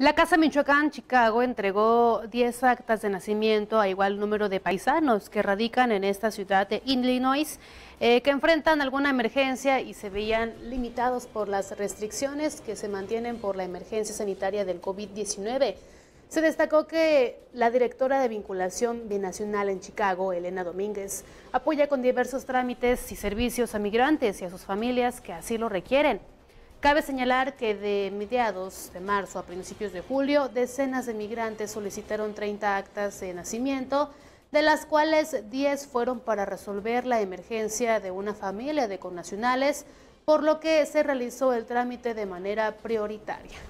La Casa Michoacán Chicago entregó 10 actas de nacimiento a igual número de paisanos que radican en esta ciudad de Illinois, eh, que enfrentan alguna emergencia y se veían limitados por las restricciones que se mantienen por la emergencia sanitaria del COVID-19. Se destacó que la directora de vinculación binacional en Chicago, Elena Domínguez, apoya con diversos trámites y servicios a migrantes y a sus familias que así lo requieren. Cabe señalar que de mediados de marzo a principios de julio, decenas de migrantes solicitaron 30 actas de nacimiento, de las cuales 10 fueron para resolver la emergencia de una familia de connacionales, por lo que se realizó el trámite de manera prioritaria.